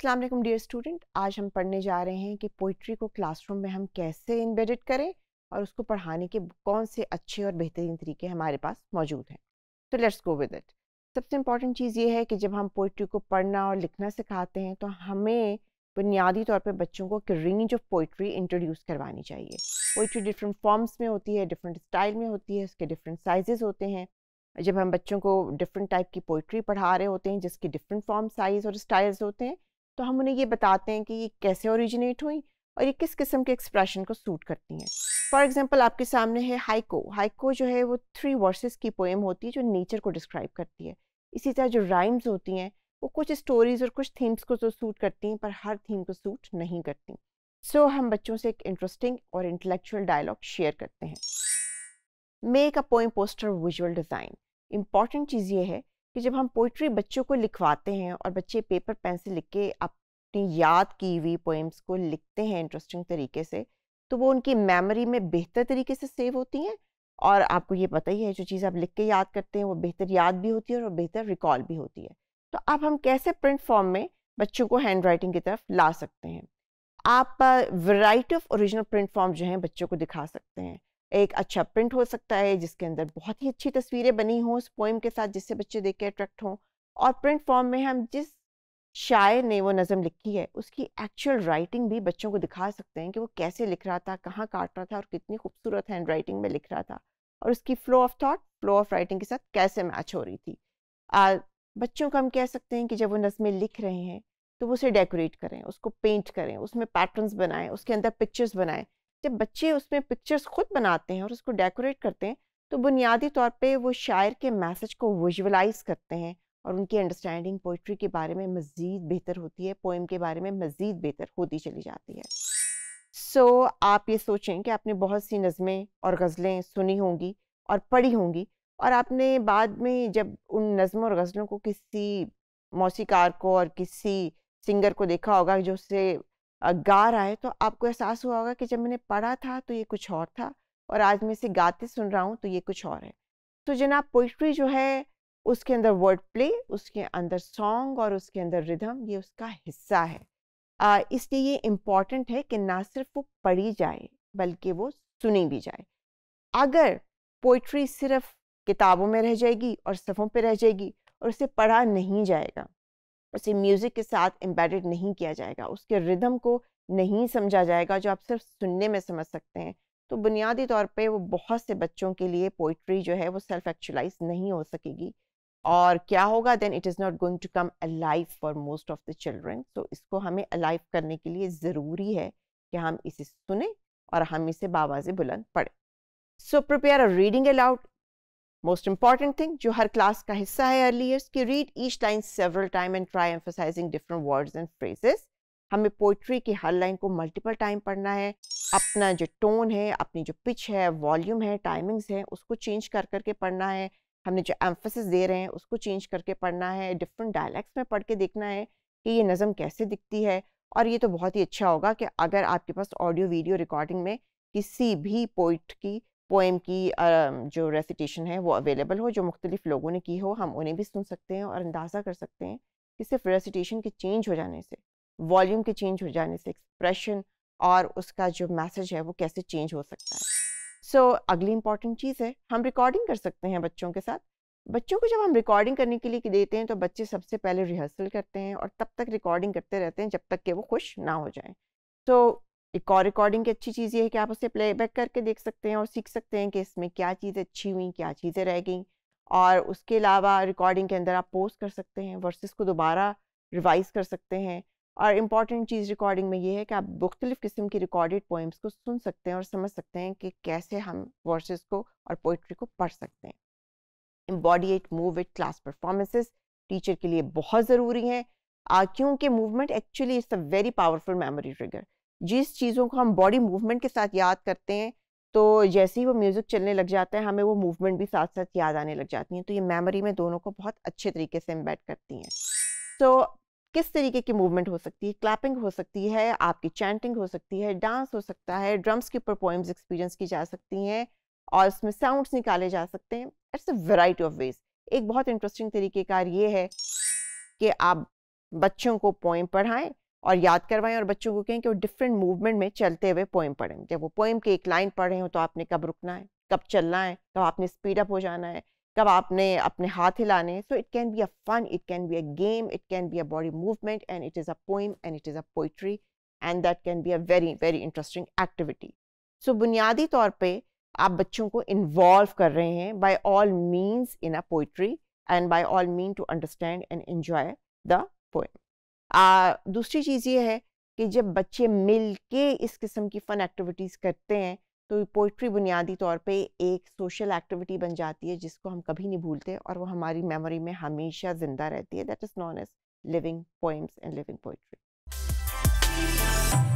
अस्सलाम वालेकुम dear student आज हम पढ़ने जा रहे हैं कि पोइट्री को क्लासरूम में हम कैसे इन्वेडिट करें और उसको पढ़ाने के कौन से अच्छे और बेहतरीन तरीके हमारे पास मौजूद हैं तो लेट्स गो विद इट सबसे इम्पॉर्टेंट चीज़ ये है कि जब हम पोइट्री को पढ़ना और लिखना सिखाते हैं तो हमें बुनियादी तौर पर बच्चों को एक रेंज ऑफ पोइट्री इंट्रोड्यूस करवानी चाहिए पोइट्री डिफरेंट फॉर्म्स में होती है डिफरेंट स्टाइल में होती है उसके डिफरेंट साइजेज़ होते हैं जब हम बच्चों को डिफरेंट टाइप की पोइट्री पढ़ा रहे होते हैं जिसके डिफरेंट फॉर्म साइज़ और स्टाइल्स होते हैं तो हम उन्हें ये बताते हैं कि ये कैसे ओरिजिनेट हुई और ये किस किस्म के एक्सप्रेशन को सूट करती हैं फॉर एग्जाम्पल आपके सामने है हाइको हाइको जो है वो थ्री वर्सेस की पोएम होती है जो नेचर को डिस्क्राइब करती है इसी तरह जो राइम्स होती हैं वो कुछ स्टोरीज और कुछ थीम्स को तो सूट करती हैं पर हर थीम को सूट नहीं करती सो so, हम बच्चों से एक इंटरेस्टिंग और इंटेलेक्चुअल डायलॉग शेयर करते हैं make a poem poster visual design important चीज़ ये है कि जब हम पोइट्री बच्चों को लिखवाते हैं और बच्चे पेपर पेन से लिख के अपनी याद की हुई पोएम्स को लिखते हैं इंटरेस्टिंग तरीके से तो वो उनकी मेमोरी में बेहतर तरीके से सेव होती हैं और आपको ये पता ही है जो चीज़ आप लिख के याद करते हैं वो बेहतर याद भी होती है और बेहतर रिकॉल भी होती है तो अब हम कैसे प्रिंट फॉर्म में बच्चों को हैंड राइटिंग की तरफ ला सकते हैं आप variety of original print form जो हैं बच्चों को दिखा सकते हैं एक अच्छा प्रिंट हो सकता है जिसके अंदर बहुत ही अच्छी तस्वीरें बनी हों उस पोइम के साथ जिससे बच्चे देख के अट्रैक्ट हों और प्रिंट फॉर्म में हम जिस शायर ने वो नज़म लिखी है उसकी एक्चुअल राइटिंग भी बच्चों को दिखा सकते हैं कि वो कैसे लिख रहा था कहाँ काट रहा था और कितनी खूबसूरत हैंड राइटिंग में लिख रहा था और उसकी flow of thought flow of writing के साथ कैसे मैच हो रही थी आ, बच्चों को हम कह सकते हैं कि जब वो नज़में लिख रहे हैं तो वो उसे डेकोरेट करें उसको पेंट करें उसमें पैटर्न्स बनाएं उसके अंदर पिक्चर्स बनाएं जब बच्चे उसमें पिक्चर्स खुद बनाते हैं और उसको डेकोरेट करते हैं तो बुनियादी तौर पे वो शायर के मैसेज को विजुअलाइज करते हैं और उनकी अंडरस्टैंडिंग पोइट्री के बारे में मज़ीद बेहतर होती है पोइम के बारे में मज़ीद बेहतर होती चली जाती है सो so, आप ये सोचें कि आपने बहुत सी नज़में और गज़लें सुनी होंगी और पढ़ी होंगी और आपने बाद में जब उन नज़मों और गज़लों को किसी मौसीकार को और किसी सिंगर को देखा होगा जो उससे गा रहा है तो आपको एहसास हुआ होगा कि जब मैंने पढ़ा था तो ये कुछ और था और आज मैं इसे गाते सुन रहा हूँ तो ये कुछ और है तो जनाब पोइट्री जो है उसके अंदर वर्ड प्ले उसके अंदर सॉन्ग और उसके अंदर रिदम ये उसका हिस्सा है इसलिए ये इम्पॉर्टेंट है कि ना सिर्फ वो पढ़ी जाए बल्कि वो सुनी भी जाए अगर पोइट्री सिर्फ किताबों में रह जाएगी और सफ़ों पे रह जाएगी और उसे पढ़ा नहीं जाएगा उसे म्यूज़िक के साथ एम्बेडेड नहीं किया जाएगा उसके रिदम को नहीं समझा जाएगा जो आप सिर्फ सुनने में समझ सकते हैं तो बुनियादी तौर पे वो बहुत से बच्चों के लिए पोइट्री जो है वो सेल्फ एक्चुलाइज नहीं हो सकेगी और क्या होगा then it is not going to come alive for most of the children तो इसको हमें अलाइव करने के लिए ज़रूरी है कि हम इसे सुने और हम इसे बाबाज बुलंद पढ़ें so prepare a reading aloud most important thing जो हर क्लास का हिस्सा है अर्लीयर्स की read each line several time and try emphasising different words and phrases हमें पोइट्री की हर लाइन को मल्टीपल टाइम पढ़ना है अपना जो टोन है अपनी जो पिच है वॉल्यूम है टाइमिंग्स है उसको चेंज कर करके पढ़ना है हमने जो एम्फोसिस दे रहे हैं उसको चेंज करके पढ़ना है डिफरेंट डायलैक्ट्स में पढ़ के देखना है कि ये नज़म कैसे दिखती है और ये तो बहुत ही अच्छा होगा कि अगर आपके पास ऑडियो वीडियो रिकॉर्डिंग में किसी भी पोइट की पोएम की जो रेसिटेशन है वो अवेलेबल हो जो मुख्तलिफ़ लोगों ने की हो हम उन्हें भी सुन सकते हैं और अंदाज़ा कर सकते हैं कि सिर्फ रेसिटेशन के चेंज हो जाने से वॉल्यूम के चेंज हो जाने से एक्सप्रेशन और उसका जो मैसेज है वो कैसे चेंज हो सकता है सो so, अगली इंपॉर्टेंट चीज़ है हम रिकॉर्डिंग कर सकते हैं बच्चों के साथ बच्चों को जब हम रिकॉर्डिंग करने के लिए देते हैं तो बच्चे सबसे पहले रिहर्सल करते हैं और तब तक रिकॉर्डिंग करते रहते हैं जब तक कि वो खुश ना हो जाए तो एक और रिकॉर्डिंग की अच्छी चीज़ ये है कि आप उसे प्लेबैक करके देख सकते हैं और सीख सकते हैं कि इसमें क्या चीज़ें अच्छी हुई क्या चीज़ें रह गई और उसके अलावा रिकॉर्डिंग के अंदर आप पोस्ट कर सकते हैं वर्सेस को दोबारा रिवाइज कर सकते हैं और इम्पॉर्टेंट चीज़ रिकॉर्डिंग में ये है कि आप मुख्तलिफ़ किस्म की रिकॉर्डेड पोइम्स को सुन सकते हैं और समझ सकते हैं कि कैसे हम वर्सेस को और पोइट्री को पढ़ सकते हैं embody it move it class performances teacher के लिए बहुत ज़रूरी हैं क्योंकि movement actually it's a very powerful memory trigger जिस चीज़ों को हम बॉडी मूवमेंट के साथ याद करते हैं तो जैसे ही वो म्यूज़िक चलने लग जाता है हमें वो मूवमेंट भी साथ साथ याद आने लग जाती हैं तो ये मेमोरी में दोनों को बहुत अच्छे तरीके से एम्बेड करती हैं तो किस तरीके की मूवमेंट हो सकती है क्लैपिंग हो सकती है आपकी चैंटिंग हो सकती है डांस हो सकता है ड्रम्स के ऊपर पोइम्स एक्सपीरियंस की जा सकती हैं और इसमें साउंड्स निकाले जा सकते हैं it's a variety of ways एक बहुत इंटरेस्टिंग तरीक़ेकार ये है कि आप बच्चों को पोइम पढ़ाएं और याद करवाएं और बच्चों को कहें कि वो डिफरेंट मूवमेंट में चलते हुए पोइम पढ़ें जब वो पोइम की एक लाइन पढ़ रहे हो तो आपने कब रुकना है कब चलना है कब आपने स्पीड अप हो जाना है कब आपने अपने हाथ हिलाने हैं so it can be a fun it can be a game it can be a body movement and it is a poem and it is a poetry and that can be a very very interesting activity so बुनियादी तौर पर आप बच्चों को involve कर रहे हैं by all means in a poetry and by all mean to understand and enjoy the poem ah, दूसरी चीज़ ये है कि जब बच्चे मिल के इस किस्म की फ़न एक्टिविटीज़ करते हैं तो पोइट्री बुनियादी तौर पे एक सोशल एक्टिविटी बन जाती है जिसको हम कभी नहीं भूलते और वो हमारी मेमोरी में हमेशा ज़िंदा रहती है that is known as living poems and living poetry